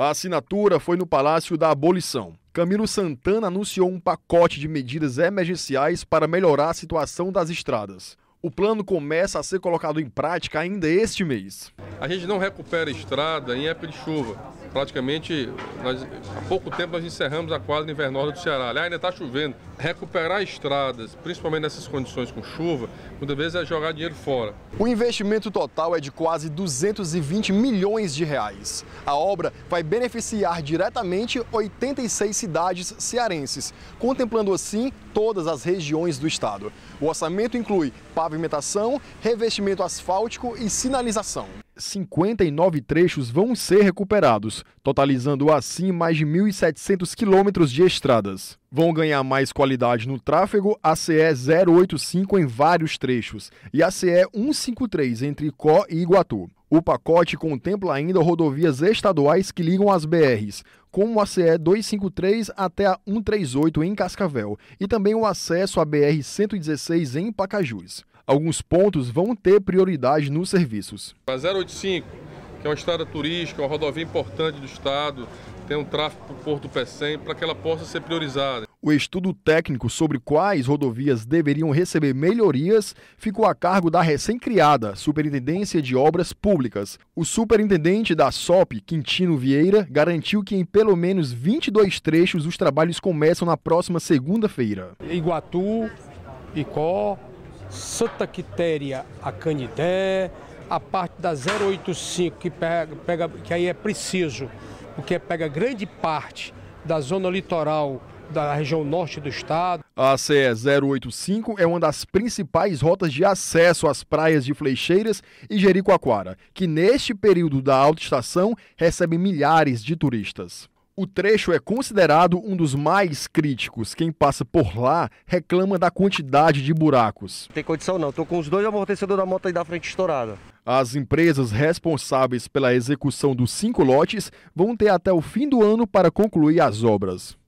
A assinatura foi no Palácio da Abolição. Camilo Santana anunciou um pacote de medidas emergenciais para melhorar a situação das estradas. O plano começa a ser colocado em prática ainda este mês. A gente não recupera estrada em época de chuva praticamente nós, há pouco tempo nós encerramos a quadra invernal do Ceará. Aliás, ainda está chovendo. Recuperar estradas, principalmente nessas condições com chuva, muitas vezes é jogar dinheiro fora. O investimento total é de quase 220 milhões de reais. A obra vai beneficiar diretamente 86 cidades cearenses, contemplando assim todas as regiões do estado. O orçamento inclui pavimentação, revestimento asfáltico e sinalização. 59 trechos vão ser recuperados, totalizando assim mais de 1.700 quilômetros de estradas. Vão ganhar mais qualidade no tráfego a CE 085 em vários trechos e a CE 153 entre Có e Iguatu. O pacote contempla ainda rodovias estaduais que ligam as BRs, como a CE 253 até a 138 em Cascavel e também o acesso à BR 116 em Pacajus alguns pontos vão ter prioridade nos serviços. A 085, que é uma estrada turística, uma rodovia importante do estado, tem um tráfego para o Porto Pecém, para que ela possa ser priorizada. O estudo técnico sobre quais rodovias deveriam receber melhorias ficou a cargo da recém-criada Superintendência de Obras Públicas. O superintendente da SOP, Quintino Vieira, garantiu que em pelo menos 22 trechos os trabalhos começam na próxima segunda-feira. Iguatu, Icó, Santa Quitéria a Canidé, a parte da 085, que, pega, pega, que aí é preciso, porque pega grande parte da zona litoral da região norte do estado. A CE é 085 é uma das principais rotas de acesso às praias de Flecheiras e Jericoacoara, que neste período da alta estação recebe milhares de turistas. O trecho é considerado um dos mais críticos. Quem passa por lá reclama da quantidade de buracos. Tem condição não, estou com os dois amortecedores da moto aí da frente estourada. As empresas responsáveis pela execução dos cinco lotes vão ter até o fim do ano para concluir as obras.